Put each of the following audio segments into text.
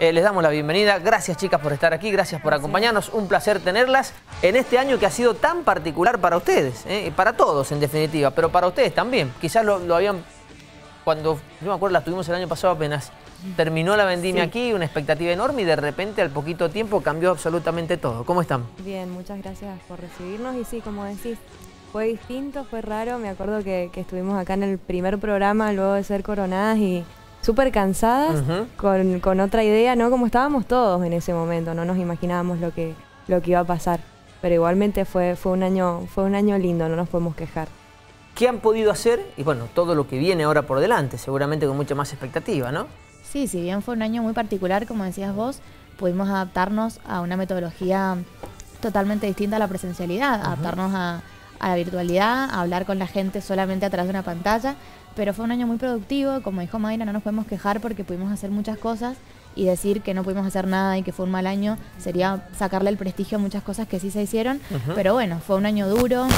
Eh, les damos la bienvenida. Gracias chicas por estar aquí, gracias por acompañarnos. Un placer tenerlas en este año que ha sido tan particular para ustedes, eh, para todos en definitiva, pero para ustedes también. Quizás lo, habían, cuando, yo me acuerdo, las tuvimos el año pasado apenas. Terminó la vendimia aquí, una expectativa enorme y de repente al poquito tiempo cambió absolutamente todo. ¿Cómo están? Bien, muchas gracias por recibirnos y sí, como decís, fue distinto, fue raro. Me acuerdo que estuvimos acá en el primer programa luego de ser coronadas y súper cansadas, con, otra idea, ¿no? Como estábamos todos en ese momento, no nos imaginábamos lo que, lo que iba a pasar. Pero igualmente fue, fue, un año, fue un año lindo, no nos podemos quejar. ¿Qué han podido hacer? Y bueno, todo lo que viene ahora por delante, seguramente con mucha más expectativa, ¿no? Sí, si bien fue un año muy particular, como decías vos, pudimos adaptarnos a una metodología totalmente distinta a la presencialidad, adaptarnos a, a la virtualidad, a hablar con la gente solamente a través de una pantalla pero fue un año muy productivo. Como dijo Mayra, no nos podemos quejar porque pudimos hacer muchas cosas y decir que no pudimos hacer nada y que fue un mal año sería sacarle el prestigio a muchas cosas que sí se hicieron. Pero bueno, fue un año duro,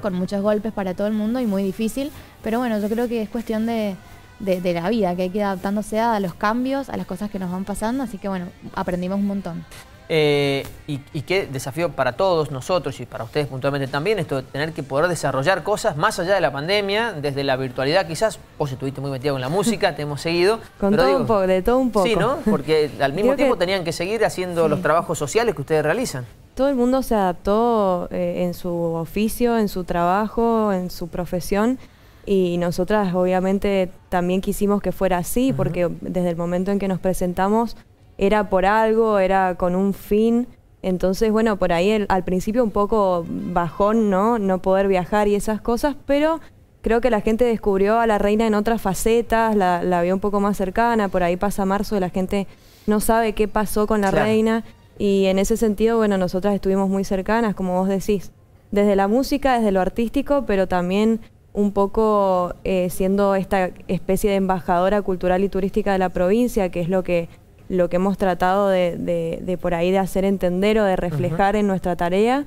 con muchos golpes para todo el mundo y muy difícil. Pero bueno, yo creo que es cuestión de, de, la vida, que hay que ir adaptándose a los cambios, a las cosas que nos van pasando, así que bueno, aprendimos un montón. Eh, y, qué desafío para todos nosotros y para ustedes puntualmente también, esto de tener que poder desarrollar cosas más allá de la pandemia, desde la virtualidad quizás, vos estuviste muy metido en la música, te hemos seguido. de todo un poco. Sí, ¿no? Porque al mismo tiempo tenían que seguir haciendo los trabajos sociales que ustedes realizan. Todo el mundo se adaptó eh, en su oficio, en su trabajo, en su profesión. Y nosotras obviamente también quisimos que fuera así, porque desde el momento en que nos presentamos era por algo, era con un fin. Entonces, bueno, por ahí al principio un poco bajón, ¿no? No poder viajar y esas cosas, pero creo que la gente descubrió a la reina en otras facetas, la, vio un poco más cercana, por ahí pasa marzo y la gente no sabe qué pasó con la reina. Y en ese sentido, bueno, nosotras estuvimos muy cercanas, como vos decís, desde la música, desde lo artístico, pero también un poco eh, siendo esta especie de embajadora cultural y turística de la provincia, que es lo que lo que hemos tratado de, por ahí de hacer entender o de reflejar en nuestra tarea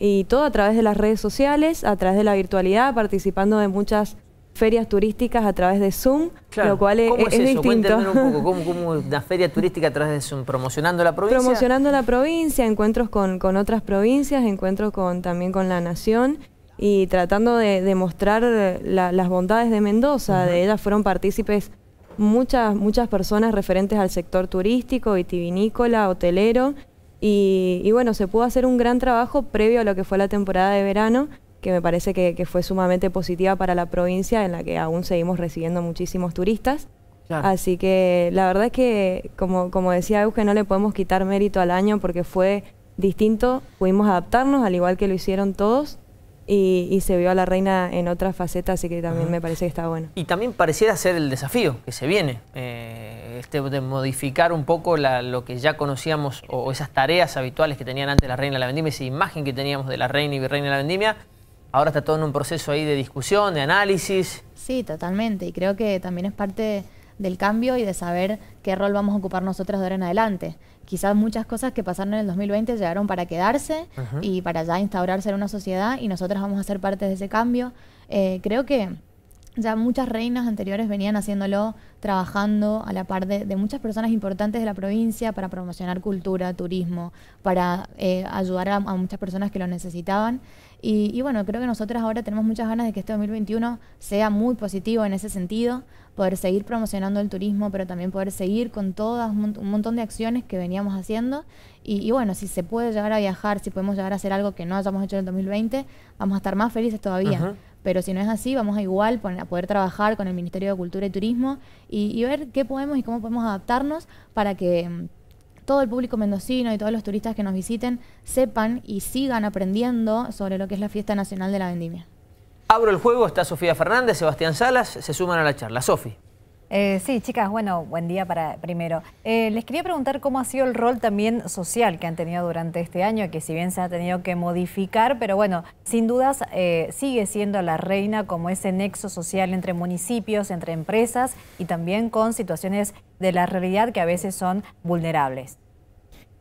y todo a través de las redes sociales, a través de la virtualidad, participando de muchas ferias turísticas a través de Zoom, lo cual es, es Un poco, ¿cómo, una feria turística a través de Zoom? ¿Promocionando la provincia? Promocionando la provincia, encuentros con, con otras provincias, encuentros con, también con la nación y tratando de, demostrar mostrar las bondades de Mendoza. De ellas fueron partícipes muchas, muchas personas referentes al sector turístico, vitivinícola, hotelero. Y, bueno, se pudo hacer un gran trabajo previo a lo que fue la temporada de verano, que me parece que, fue sumamente positiva para la provincia, en la que aún seguimos recibiendo muchísimos turistas. Así que la verdad es que, como, como decía Euge, no le podemos quitar mérito al año porque fue distinto, pudimos adaptarnos, al igual que lo hicieron todos, y, se vio a la reina en otra faceta, así que también me parece que está bueno. Y también pareciera ser el desafío que se viene, eh, este de modificar un poco lo que ya conocíamos o, esas tareas habituales que tenían antes la reina de la vendimia, esa imagen que teníamos de la reina y virreina de la vendimia. Ahora está todo en un proceso ahí de discusión, de análisis. Sí, totalmente. Y creo que también es parte del cambio y de saber qué rol vamos a ocupar nosotras de ahora en adelante. Quizás muchas cosas que pasaron en el 2020 llegaron para quedarse y para ya instaurarse en una sociedad y nosotras vamos a ser parte de ese cambio. Eh, creo que ya muchas reinas anteriores venían haciéndolo, trabajando a la par de, muchas personas importantes de la provincia para promocionar cultura, turismo, para eh, ayudar a, muchas personas que lo necesitaban. Y, bueno, creo que nosotros ahora tenemos muchas ganas de que este 2021 sea muy positivo en ese sentido, poder seguir promocionando el turismo, pero también poder seguir con todas un, montón de acciones que veníamos haciendo. Y, bueno, si se puede llegar a viajar, si podemos llegar a hacer algo que no hayamos hecho en el 2020, vamos a estar más felices todavía. Pero si no es así, vamos a igual a poder trabajar con el Ministerio de Cultura y Turismo y ver qué podemos y cómo podemos adaptarnos para que todo el público mendocino y todos los turistas que nos visiten sepan y sigan aprendiendo sobre lo que es la Fiesta Nacional de la Vendimia. Abro el juego, está Sofía Fernández, Sebastián Salas, se suman a la charla. Sofía eh, sí, chicas, bueno, buen día para primero. Eh, les quería preguntar cómo ha sido el rol también social que han tenido durante este año, que si bien se ha tenido que modificar, pero bueno, sin dudas eh, sigue siendo la reina como ese nexo social entre municipios, entre empresas y también con situaciones de la realidad que a veces son vulnerables.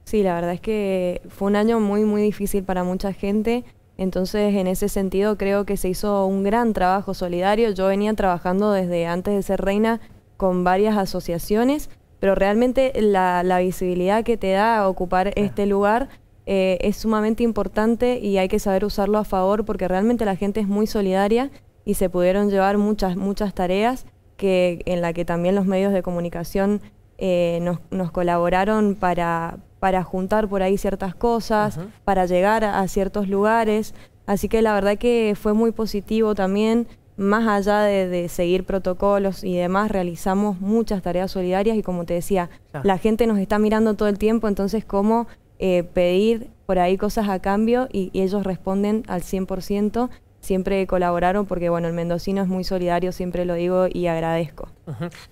Sí, la verdad es que fue un año muy, muy difícil para mucha gente. Entonces, en ese sentido, creo que se hizo un gran trabajo solidario. Yo venía trabajando desde antes de ser reina con varias asociaciones, pero realmente la, visibilidad que te da ocupar este lugar eh, es sumamente importante y hay que saber usarlo a favor porque realmente la gente es muy solidaria y se pudieron llevar muchas, muchas tareas que, en la que también los medios de comunicación eh, nos colaboraron para, para juntar por ahí ciertas cosas, para llegar a ciertos lugares. Así que la verdad que fue muy positivo también, más allá de, seguir protocolos y demás, realizamos muchas tareas solidarias y como te decía, la gente nos está mirando todo el tiempo, entonces cómo eh, pedir por ahí cosas a cambio y, ellos responden al 100%, siempre colaboraron porque bueno, el mendocino es muy solidario, siempre lo digo y agradezco.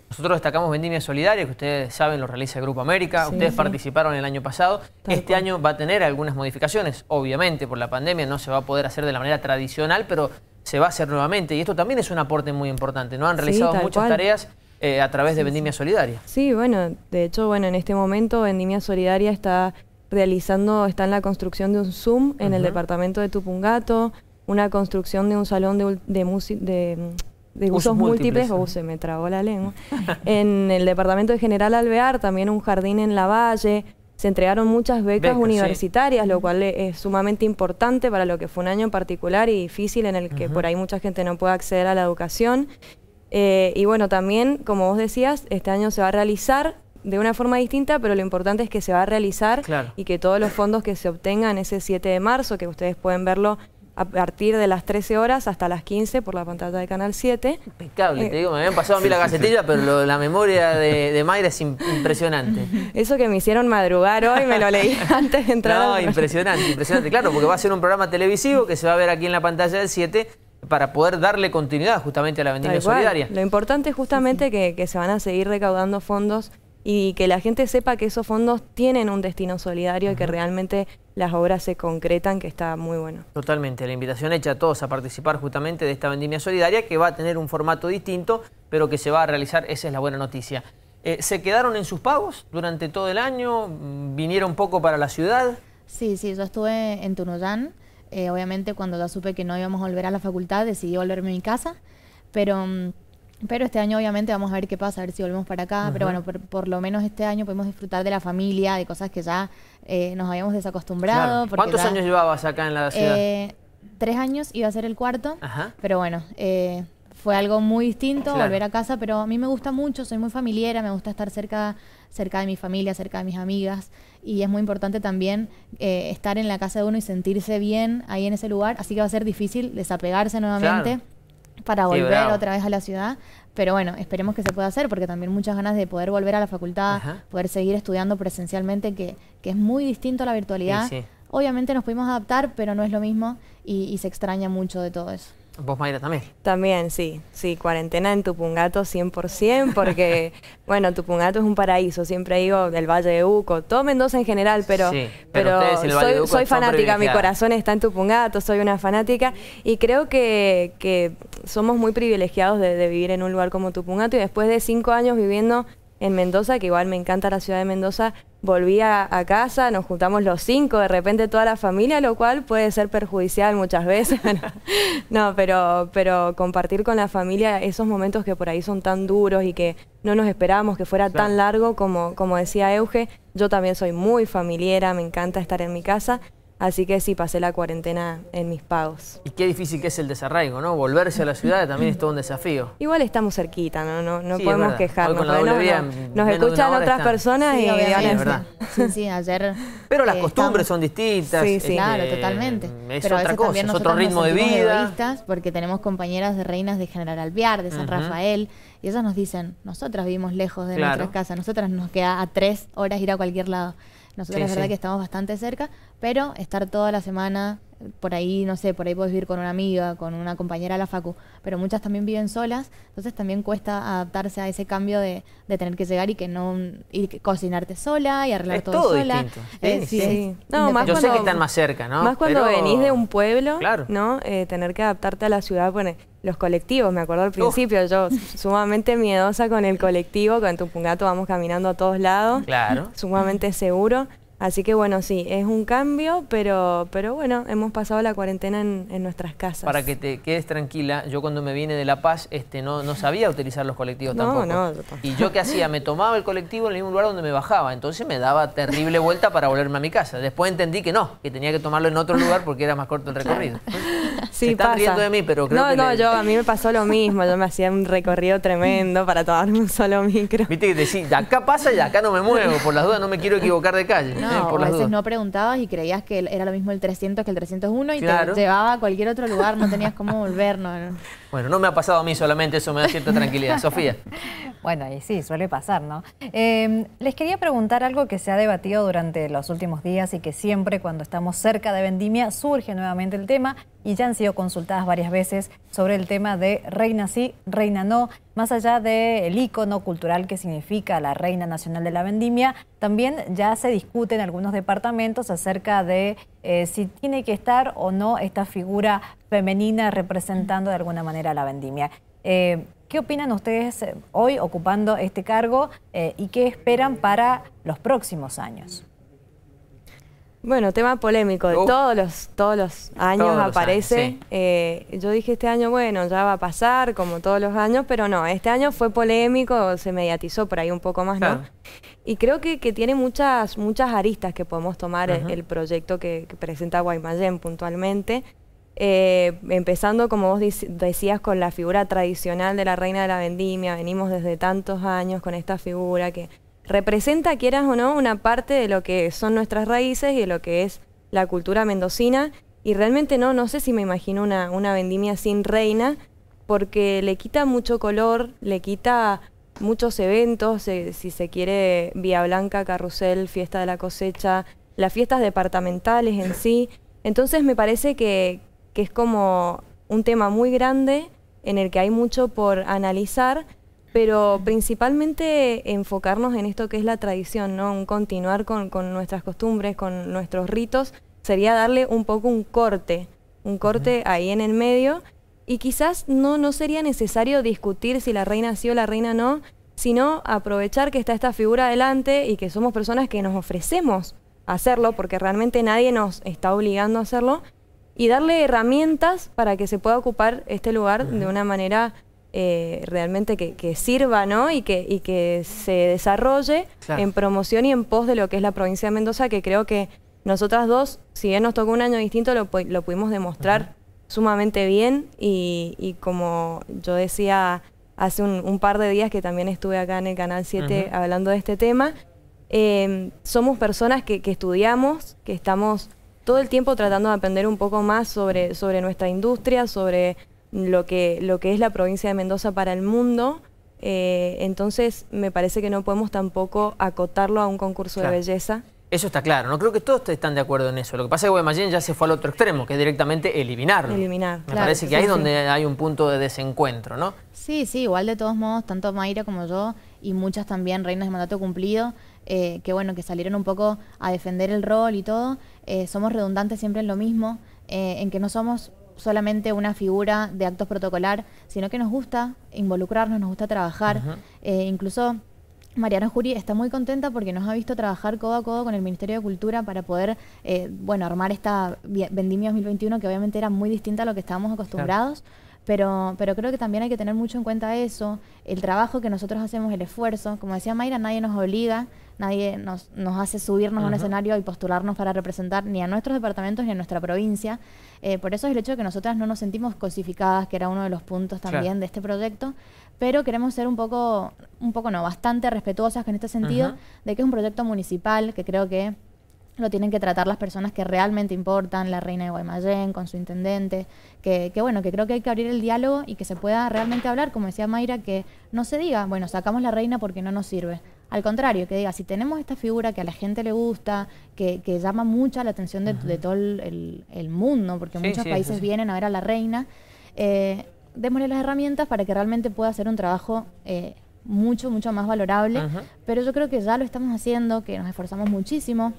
Nosotros destacamos Vendimia Solidaria, que ustedes saben lo realiza el Grupo América, ustedes participaron el año pasado, este año va a tener algunas modificaciones, obviamente por la pandemia no se va a poder hacer de la manera tradicional, pero se va a hacer nuevamente y esto también es un aporte muy importante, ¿no? Han realizado muchas tareas eh, a través de Vendimia Solidaria. Sí, bueno, de hecho, bueno, en este momento Vendimia Solidaria está realizando, está en la construcción de un Zoom en el departamento de Tupungato, una construcción de un salón de, de, de de usos, múltiples, o se me trabó la lengua. en el departamento de General Alvear, también un jardín en la valle. Se entregaron muchas becas, universitarias, lo cual es sumamente importante para lo que fue un año en particular y difícil en el que por ahí mucha gente no puede acceder a la educación. Eh, y bueno, también, como vos decías, este año se va a realizar de una forma distinta, pero lo importante es que se va a realizar y que todos los fondos que se obtengan ese 7 de marzo, que ustedes pueden verlo a partir de las 13 horas hasta las 15 por la pantalla de Canal 7. Impecable, te eh, digo, me habían pasado a mí la gacetilla, pero la memoria de, Mayra es impresionante. Eso que me hicieron madrugar hoy, me lo leí antes de entrar. No, impresionante, impresionante, claro, porque va a ser un programa televisivo que se va a ver aquí en la pantalla del 7 para poder darle continuidad justamente a la vendimia solidaria. Lo importante es justamente que se van a seguir recaudando fondos y que la gente sepa que esos fondos tienen un destino solidario y que realmente las obras se concretan, que está muy bueno. Totalmente, la invitación hecha a todos a participar justamente de esta vendimia solidaria que va a tener un formato distinto, pero que se va a realizar, esa es la buena noticia. Eh, ¿Se quedaron en sus pagos durante todo el año? Mm, ¿Vinieron poco para la ciudad? Sí, sí, yo estuve en Tunuyán. Eh, obviamente cuando ya supe que no íbamos a volver a la facultad decidí volverme a mi casa, pero... Mm, pero este año obviamente vamos a ver qué pasa, a ver si volvemos para acá. Pero bueno, por, lo menos este año podemos disfrutar de la familia, de cosas que ya eh, nos habíamos desacostumbrado. ¿Cuántos años llevabas acá en la eh, ciudad? tres años, iba a ser el cuarto. Ajá. Pero bueno, eh, fue algo muy distinto volver a casa. Pero a mí me gusta mucho, soy muy familiera, me gusta estar cerca, cerca de mi familia, cerca de mis amigas. Y es muy importante también estar en la casa de uno y sentirse bien ahí en ese lugar. Así que va a ser difícil desapegarse nuevamente para volver otra vez a la ciudad. Pero bueno, esperemos que se pueda hacer porque también muchas ganas de poder volver a la facultad, poder seguir estudiando presencialmente, que, que, es muy distinto a la virtualidad. Obviamente nos pudimos adaptar, pero no es lo mismo y, y se extraña mucho de todo eso. Vos, Mayra, también. También, sí, sí, cuarentena en Tupungato 100%, porque, bueno, Tupungato es un paraíso, siempre digo, del Valle de Uco, todo Mendoza en general, pero, pero, soy, fanática, mi corazón está en Tupungato, soy una fanática, y creo que, que somos muy privilegiados de, vivir en un lugar como Tupungato, y después de cinco años viviendo en Mendoza, que igual me encanta la ciudad de Mendoza, volvía a, casa, nos juntamos los cinco, de repente toda la familia, lo cual puede ser perjudicial muchas veces. no, pero, pero compartir con la familia esos momentos que por ahí son tan duros y que no nos esperábamos que fuera tan largo como, como decía Euge. Yo también soy muy familiera, me encanta estar en mi casa Así que sí, pasé la cuarentena en mis pagos. Y qué difícil que es el desarraigo, ¿no? Volverse a la ciudad también es todo un desafío. Igual estamos cerquita, ¿no? No, no podemos quejarnos. no, nos escuchan otras personas y van sí, sí, ayer... Pero las eh, costumbres son distintas. Sí, sí. Este, claro, totalmente. Es otra cosa, es otro ritmo de vida. Porque tenemos compañeras de reinas de General Alvear, de San Rafael, y ellas nos dicen, nosotras vivimos lejos de nuestras casas, nosotras nos queda a tres horas ir a cualquier lado. Nosotros la verdad que estamos bastante cerca, pero estar toda la semana por ahí, no sé, por ahí puedes vivir con una amiga, con una compañera de la facu, pero muchas también viven solas, entonces también cuesta adaptarse a ese cambio de, tener que llegar y que no y cocinarte sola y arreglar todo, sola. Eh, sí, sí. más Yo sé que están más cerca, ¿no? Más cuando venís de un pueblo, claro. ¿no? Eh, tener que adaptarte a la ciudad, bueno, los colectivos, me acuerdo al principio, yo sumamente miedosa con el colectivo, con Tupungato vamos caminando a todos lados, claro. sumamente seguro. Así que bueno, sí, es un cambio, pero, pero bueno, hemos pasado la cuarentena en, nuestras casas. Para que te quedes tranquila, yo cuando me vine de La Paz este, no, no sabía utilizar los colectivos tampoco. No, no. Y yo qué hacía, me tomaba el colectivo en el mismo lugar donde me bajaba, entonces me daba terrible vuelta para volverme a mi casa. Después entendí que no, que tenía que tomarlo en otro lugar porque era más corto el recorrido. Sí, pasa. riendo de mí, pero creo no, que... No, no, yo, a mí me pasó lo mismo. Yo me hacía un recorrido tremendo para tomarme un solo micro. Viste que decís, de acá pasa y acá no me muevo. Por las dudas no me quiero equivocar de calle. No, a veces no preguntabas y creías que era lo mismo el 300 que el 301 y te llevaba a cualquier otro lugar, no tenías cómo volver. no. Bueno, no me ha pasado a mí solamente, eso me da cierta tranquilidad. Sofía. Bueno, y sí, suele pasar, ¿no? Em, les quería preguntar algo que se ha debatido durante los últimos días y que siempre cuando estamos cerca de vendimia surge nuevamente el tema y ya han sido consultadas varias veces sobre el tema de reina sí, reina no, más allá del icono ícono cultural que significa la reina nacional de la vendimia, también ya se discute en algunos departamentos acerca de eh, si tiene que estar o no esta figura femenina representando de alguna manera la vendimia. Eh, ¿Qué opinan ustedes eh, hoy ocupando este cargo y qué esperan para los próximos años? Bueno, tema polémico. Todos los todos los años aparece. Eh, yo dije este año, bueno, ya va a pasar, como todos los años, pero no, este año fue polémico, se mediatizó por ahí un poco más, ¿no? Y creo que, tiene muchas, muchas aristas que podemos tomar el, proyecto que, presenta Guaymallén puntualmente. Eh, empezando, como vos decías, con la figura tradicional de la reina de la vendimia, venimos desde tantos años con esta figura que representa, quieras o no, una parte de lo que son nuestras raíces y de lo que es la cultura mendocina. Y realmente no, no sé si me imagino una, vendimia sin reina, porque le quita mucho color, le quita muchos eventos, eh, si se quiere, Vía Blanca, Carrusel, Fiesta de la Cosecha, las fiestas departamentales en sí. Entonces me parece que, que es como un tema muy grande en el que hay mucho por analizar pero principalmente enfocarnos en esto que es la tradición, ¿no? continuar con, nuestras costumbres, con nuestros ritos, sería darle un poco un corte, un corte ahí en el medio, y quizás no, sería necesario discutir si la reina sí o la reina no, sino aprovechar que está esta figura adelante y que somos personas que nos ofrecemos hacerlo, porque realmente nadie nos está obligando a hacerlo, y darle herramientas para que se pueda ocupar este lugar de una manera eh, realmente que, sirva ¿no? y, que, se desarrolle en promoción y en pos de lo que es la provincia de Mendoza, que creo que nosotras dos, si bien nos tocó un año distinto, lo, pudimos demostrar sumamente bien y, como yo decía hace un, par de días que también estuve acá en el Canal 7 hablando de este tema, em, somos personas que, estudiamos, que estamos todo el tiempo tratando de aprender un poco más sobre nuestra industria, sobre lo que, lo que es la provincia de Mendoza para el mundo. Eh, entonces me parece que no podemos tampoco acotarlo a un concurso de belleza. Eso está claro, no creo que todos están de acuerdo en eso. Lo que pasa es que Guaymallén ya se fue al otro extremo, que es directamente eliminarlo. Eliminar. Me parece que ahí es donde hay un punto de desencuentro, ¿no? Sí, sí, igual de todos modos, tanto Mayra como yo y muchas también reinas de mandato cumplido, eh, que bueno, que salieron un poco a defender el rol y todo, eh, somos redundantes siempre en lo mismo, en que no somos solamente una figura de actos protocolar, sino que nos gusta involucrarnos, nos gusta trabajar. Eh, incluso Mariana Jury está muy contenta porque nos ha visto trabajar codo a codo con el Ministerio de Cultura para poder, eh, bueno, armar esta Vendimia 2021 que obviamente era muy distinta a lo que estábamos acostumbrados. Pero, pero creo que también hay que tener mucho en cuenta eso, el trabajo que nosotros hacemos, el esfuerzo. Como decía Mayra, nadie nos obliga, nadie nos, hace subirnos a un escenario y postularnos para representar ni a nuestros departamentos ni a nuestra provincia. Eh, por eso es el hecho de que nosotras no nos sentimos cosificadas, que era uno de los puntos también de este proyecto, pero queremos ser un poco, un poco no, bastante respetuosas en este sentido, de que es un proyecto municipal, que creo que lo tienen que tratar las personas que realmente importan, la reina de Guaymallén, con su intendente, que, que, bueno, que creo que hay que abrir el diálogo y que se pueda realmente hablar, como decía Mayra, que no se diga, bueno, sacamos la reina porque no nos sirve. Al contrario, que diga, si tenemos esta figura que a la gente le gusta, que, llama mucha la atención de, todo el, mundo, porque muchos países vienen a ver a la reina, eh, démosle las herramientas para que realmente pueda hacer un trabajo eh, mucho, mucho más valorable. Pero yo creo que ya lo estamos haciendo, que nos esforzamos muchísimo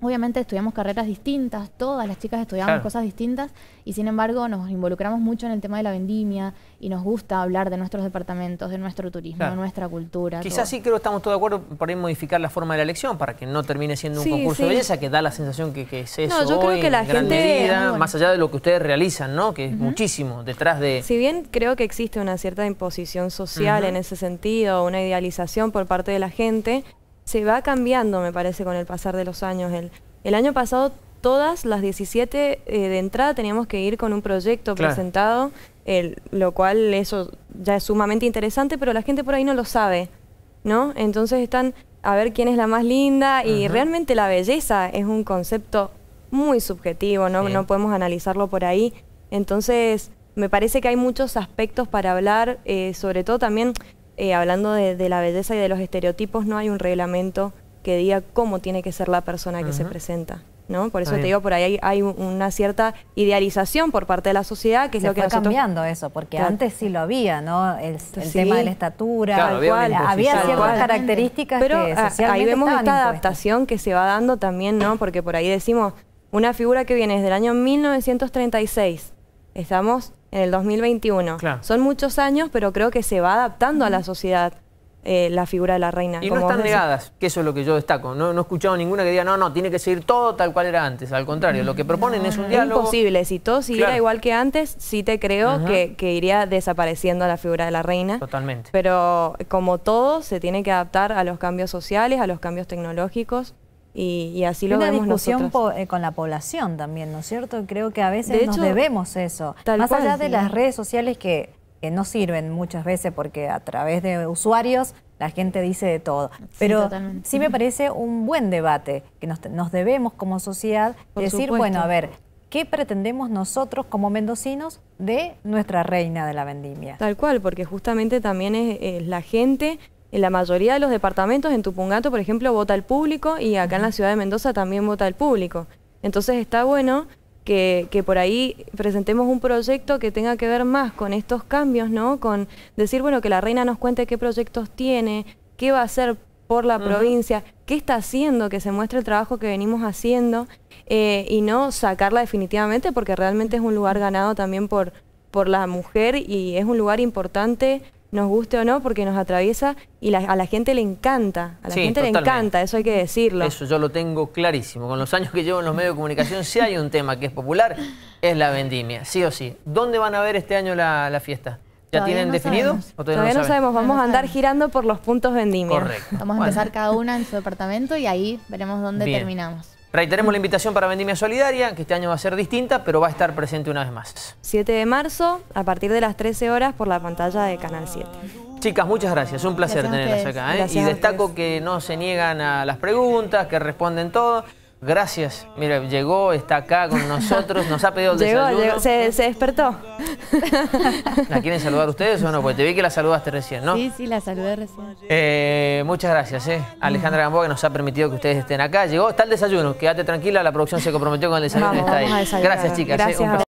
obviamente estudiamos carreras distintas, todas las chicas estudiamos cosas distintas y sin embargo nos involucramos mucho en el tema de la vendimia y nos gusta hablar de nuestros departamentos, de nuestro turismo, de nuestra cultura. Quizás sí creo que estamos todos de acuerdo por ahí modificar la forma de la elección para que no termine siendo un concurso de belleza que da la sensación que, es eso. No, yo hoy, creo que la gente... Medida, Más allá de lo que ustedes realizan, ¿no? Que es muchísimo detrás de... Si bien creo que existe una cierta imposición social en ese sentido, una idealización por parte de la gente, se va cambiando, me parece, con el pasar de los años. El, el año pasado todas las 17 eh, de entrada teníamos que ir con un proyecto presentado, el, lo cual eso ya es sumamente interesante, pero la gente por ahí no lo sabe, ¿no? Entonces están a ver quién es la más linda y realmente la belleza es un concepto muy subjetivo, ¿no? No podemos analizarlo por ahí. Entonces, me parece que hay muchos aspectos para hablar, eh, sobre todo también eh, hablando de, la belleza y de los estereotipos, no hay un reglamento que diga cómo tiene que ser la persona que se presenta. ¿no? Por eso te digo, por ahí hay, una cierta idealización por parte de la sociedad, que es lo que Está está cambiando eso, porque antes sí lo había, ¿no? El, tema de la estatura, ciertas características Pero ah, ahí vemos esta adaptación que se va dando también, ¿no? Porque por ahí decimos, una figura que viene desde el año 1936, estamos en el 2021. Claro. Son muchos años, pero creo que se va adaptando a la sociedad. Eh, la figura de la reina. Y no están negadas, que eso es lo que yo destaco. No, no, he escuchado ninguna que diga, no, no, tiene que seguir todo tal cual era antes. Al contrario, lo que mm, proponen es un diálogo... Es imposible. Si todo siguiera igual que antes, sí te creo que, iría desapareciendo la figura de la reina. Totalmente. Pero como todo, se tiene que adaptar a los cambios sociales, a los cambios tecnológicos y, así lo Una discusión Po, eh, con la población también, ¿no es cierto? Creo que a veces nos debemos eso. Más allá de las redes sociales que, no sirven muchas veces porque a través de usuarios la gente dice de todo. Pero sí, me parece un buen debate que nos, debemos como sociedad decir, bueno, a ver, ¿qué pretendemos nosotros como mendocinos de nuestra reina de la vendimia? Tal cual, porque justamente también es la gente en la mayoría de los departamentos, en Tupungato, por ejemplo, vota el público y acá en la ciudad de Mendoza también vota el público. Entonces está bueno que, por ahí presentemos un proyecto que tenga que ver más con estos cambios, ¿no? Con decir, bueno, que la reina nos cuente qué proyectos tiene, qué va a hacer por la provincia, qué está haciendo, que se muestre el trabajo que venimos haciendo eh, y no sacarla definitivamente porque realmente es un lugar ganado también por, por la mujer y es un lugar importante nos guste o no, porque nos atraviesa y a la gente le encanta, a la gente le encanta, eso hay que decirlo. Eso yo lo tengo clarísimo. Con los años que llevo en los medios de comunicación, si hay un tema que es popular, es la vendimia, sí o sí. ¿Dónde van a ver este año la, fiesta? ¿Ya tienen definido? todavía, no, sabemos, vamos a andar girando por los puntos vendimia. Vamos a empezar cada una en su departamento y ahí veremos dónde terminamos. Reiteremos la invitación para Vendimia Solidaria, que este año va a ser distinta, pero va a estar presente una vez más. 7 de marzo, a partir de las 13 horas, por la pantalla de Canal 7. Chicas, muchas gracias. Un placer tenerlas acá. ¿eh? Y destaco que no se niegan a las preguntas, que responden todo. Gracias, mira, llegó, está acá con nosotros, nos ha pedido el desayuno. se, despertó. ¿La quieren saludar ustedes o no? Pues te vi que la saludaste recién, ¿no? Sí, sí, la saludé recién. Eh, muchas gracias, eh. Alejandra Gamboa que nos ha permitido que ustedes estén acá. Llegó, está el desayuno, quédate tranquila, la producción se comprometió con el desayuno. está ahí. Gracias, chicas. Eh. Gracias,